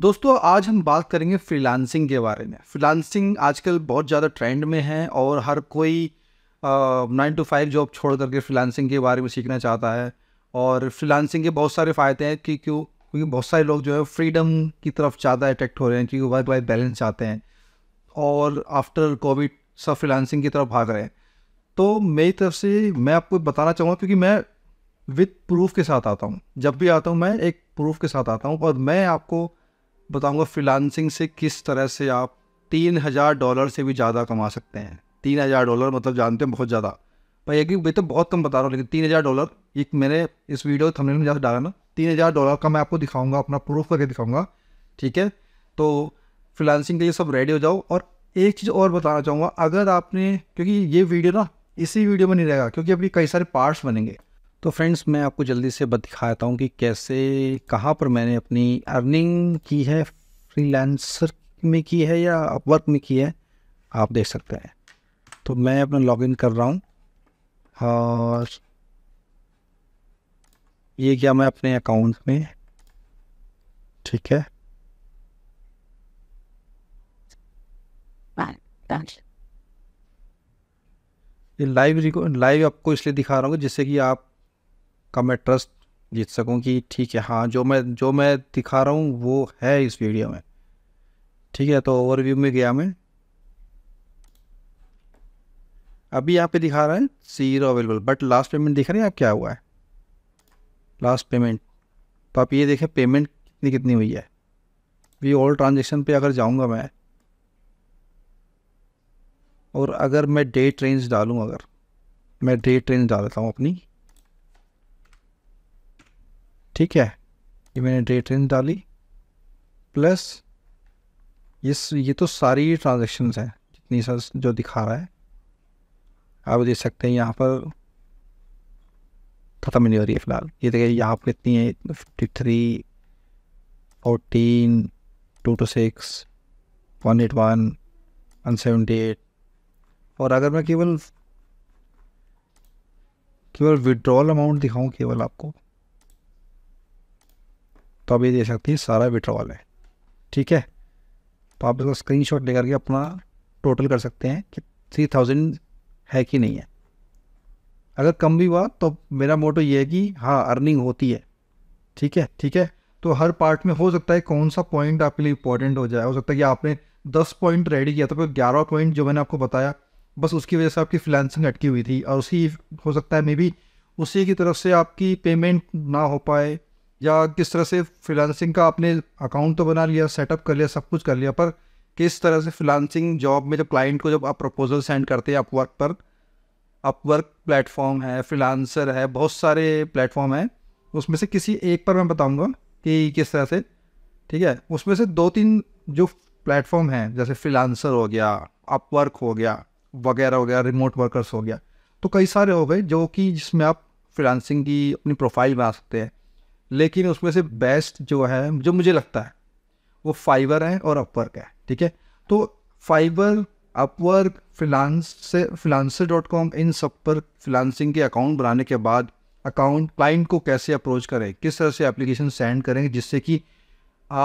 दोस्तों आज हम बात करेंगे फ्रीलांसिंग के बारे में फ्रीलांसिंग आजकल बहुत ज़्यादा ट्रेंड में है और हर कोई नाइन टू फाइव जॉब छोड़ करके फ्रीलांसिंग के बारे में सीखना चाहता है और फ्रीलांसिंग के बहुत सारे फ़ायदे हैं कि क्यों क्योंकि बहुत सारे लोग जो है फ्रीडम की तरफ ज़्यादा अट्रैक्ट हो रहे हैं क्योंकि वर्क लाइफ बैलेंस चाहते हैं और आफ्टर कोविड सब फ्रीलांसिंग की तरफ भाग रहे हैं तो मेरी तरफ से मैं आपको बताना चाहूँगा क्योंकि मैं विथ प्रूफ के साथ आता हूँ जब भी आता हूँ मैं एक प्रूफ के साथ आता हूँ और मैं आपको बताऊंगा फ्रीलांसिंग से किस तरह से आप तीन हज़ार डॉलर से भी ज़्यादा कमा सकते हैं तीन हज़ार डॉलर मतलब जानते हैं बहुत ज़्यादा भाई ये कि भाई तो बहुत कम बता रहा हूँ लेकिन तीन हज़ार डॉलर एक मैंने इस वीडियो थंबनेल में जहाँ डाला ना तीन हज़ार डॉलर का मैं आपको दिखाऊंगा अपना प्रूफ करके दिखाऊंगा ठीक है तो फ्रीलांसिंग के लिए सब रेडी हो जाओ और एक चीज़ और बताना चाहूँगा अगर आपने क्योंकि ये वीडियो ना इसी वीडियो में नहीं रहेगा क्योंकि अभी कई सारे पार्ट्स बनेंगे तो फ्रेंड्स मैं आपको जल्दी से दिखाता हूँ कि कैसे कहाँ पर मैंने अपनी अर्निंग की है फ्रीलांसर में की है या अपवर्क में की है आप देख सकते हैं तो मैं अपना लॉगिन कर रहा हूँ और ये क्या मैं अपने अकाउंट में ठीक है ये लाइव रिकॉर्ड लाइव आपको इसलिए दिखा रहा हूँ जिससे कि आप का मैं ट्रस्ट जीत सकूं कि ठीक है हाँ जो मैं जो मैं दिखा रहा हूँ वो है इस वीडियो में ठीक है तो ओवरव्यू में गया मैं अभी यहाँ पे दिखा रहा है zero available but last payment दिख रहे हैं आप क्या हुआ है लास्ट पेमेंट तो आप ये देखें पेमेंट कितनी कितनी हुई है वी ऑल ट्रांजेक्शन पे अगर जाऊँगा मैं और अगर मैं डेट रेंज डालूँ अगर मैं डेट रेंज डालता हूँ अपनी ठीक है ये मैंने डेट रेंज डाली प्लस ये ये तो सारी ट्रांजेक्शन्स हैं जितनी सर जो दिखा रहा है आप देख सकते हैं यहाँ पर ख़त्म नहीं हो रही है फ़िलहाल ये देखिए यहाँ पर कितनी है fifty three fourteen two two six one eight one one seventy eight और अगर मैं केवल केवल विड्रॉल अमाउंट दिखाऊं केवल आपको तो आप ये दे सकते हैं सारा विड्रॉल है ठीक है तो आप इसका स्क्रीन शॉट लेकर के अपना टोटल कर सकते हैं कि थ्री थाउजेंड है कि नहीं है अगर कम भी हुआ तो मेरा मोटो ये है कि हाँ अर्निंग होती है ठीक है ठीक है तो हर पार्ट में हो सकता है कौन सा पॉइंट आपके लिए इंपॉर्टेंट हो जाए हो सकता है कि आपने दस पॉइंट रेडी किया था तो ग्यारह पॉइंट जो मैंने आपको बताया बस उसकी वजह से आपकी फिलेंसिंग अटकी हुई थी और उसी हो सकता है मे बी उसी की तरफ से आपकी पेमेंट ना हो पाए या किस तरह से फ्रीलांसिंग का आपने अकाउंट तो बना लिया सेटअप कर लिया सब कुछ कर लिया पर किस तरह से फ्रीलांसिंग जॉब में जब क्लाइंट को जब आप प्रपोजल सेंड करते हैं आप वर्क पर आप वर्क प्लेटफॉर्म है फ्रीलांसर है बहुत सारे प्लेटफॉर्म हैं उसमें से किसी एक पर मैं बताऊंगा कि किस तरह से ठीक है उसमें से दो तीन जो प्लेटफॉर्म हैं जैसे फ्रीलांसर हो गया आप वर्क हो गया वगैरह हो गया रिमोट वर्कर्स हो गया तो कई सारे हो गए जो कि जिसमें आप फ्रीलांसिंग की अपनी प्रोफाइल बना सकते हैं लेकिन उसमें से बेस्ट जो है जो मुझे लगता है वो फाइबर है और अपवर्क है ठीक है तो फाइबर अपवर्क फिलानस से फ्रीलांसर डॉट कॉम इन सब पर फिलानसिंग के अकाउंट बनाने के बाद अकाउंट क्लाइंट को कैसे अप्रोच करें किस तरह से एप्लीकेशन सेंड करेंगे जिससे कि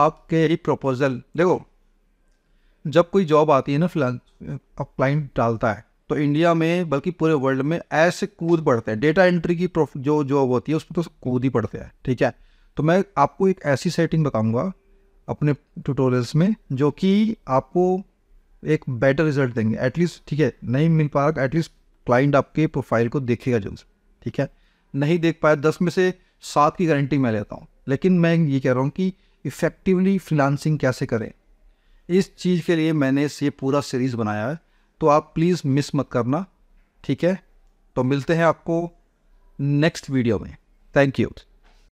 आपके ही प्रपोजल देखो जब कोई जॉब आती है ना फिलान क्लाइंट डालता है तो इंडिया में बल्कि पूरे वर्ल्ड में ऐसे कूद पड़ते हैं डेटा एंट्री की जो जॉब होती है उसमें तो कूद ही पड़ते हैं ठीक है तो मैं आपको एक ऐसी सेटिंग बताऊँगा अपने ट्यूटोरियल्स में जो कि आपको एक बेटर रिजल्ट देंगे एटलीस्ट ठीक है नहीं मिल पा रहा एटलीस्ट क्लाइंट आपके प्रोफाइल को देखेगा जल्द ठीक है नहीं देख पाया दस में से सात की गारंटी मैं लेता हूँ लेकिन मैं ये कह रहा हूँ कि इफ़ेक्टिवली फ्रीलांसिंग कैसे करें इस चीज़ के लिए मैंने ये पूरा सीरीज़ बनाया है तो आप प्लीज़ मिस मत करना ठीक है तो मिलते हैं आपको नेक्स्ट वीडियो में थैंक यू